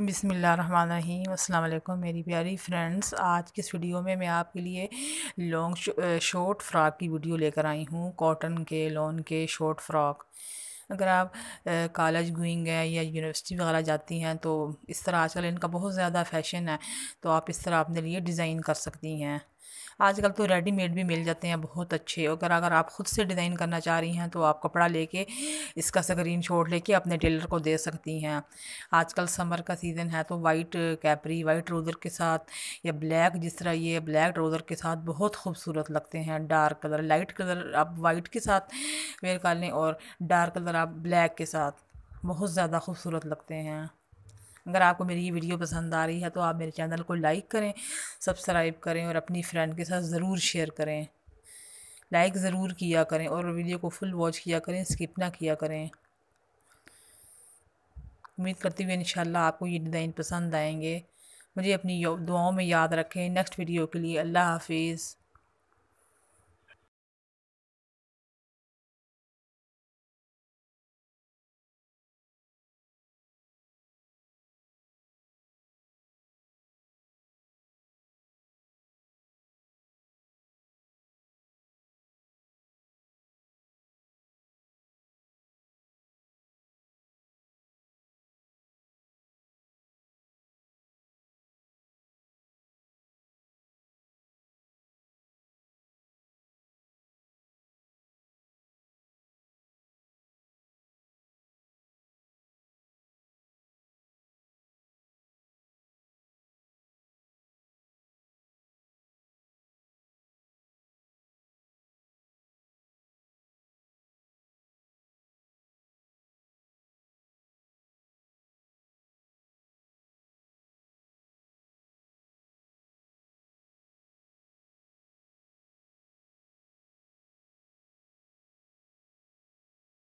अस्सलाम वालेकुम मेरी प्यारी फ्रेंड्स आज की इस वीडियो में मैं आपके लिए लॉन्ग शॉर्ट फ़्रॉक की वीडियो लेकर आई हूँ कॉटन के लॉन के शॉर्ट फ़्रॉक अगर आप कॉलेज गोइंग है या यूनिवर्सिटी वगैरह जाती हैं तो इस तरह आजकल इनका बहुत ज़्यादा फैशन है तो आप इस तरह अपने लिए डिज़ाइन कर सकती हैं आजकल तो रेडीमेड भी मिल जाते हैं बहुत अच्छे अगर अगर आप ख़ुद से डिज़ाइन करना चाह रही हैं तो आप कपड़ा लेके इसका स्क्रीन शॉट लेके अपने टेलर को दे सकती हैं आजकल समर का सीज़न है तो वाइट कैपरी वाइट ट्रोज़र के साथ या ब्लैक जिस तरह ये ब्लैक ट्रोज़र के साथ बहुत खूबसूरत लगते हैं डार्क कलर लाइट कलर आप वाइट के साथ वेयर कर लें और डार्क कलर आप ब्लैक के साथ बहुत ज़्यादा खूबसूरत लगते हैं अगर आपको मेरी ये वीडियो पसंद आ रही है तो आप मेरे चैनल को लाइक करें सब्सक्राइब करें और अपनी फ्रेंड के साथ ज़रूर शेयर करें लाइक ज़रूर किया करें और वीडियो को फुल वॉच किया करें स्किप ना किया करें उम्मीद करती हुई इन आपको ये डिज़ाइन पसंद आएंगे मुझे अपनी दुआओं में याद रखें नेक्स्ट वीडियो के लिए अल्लाह हाफिज़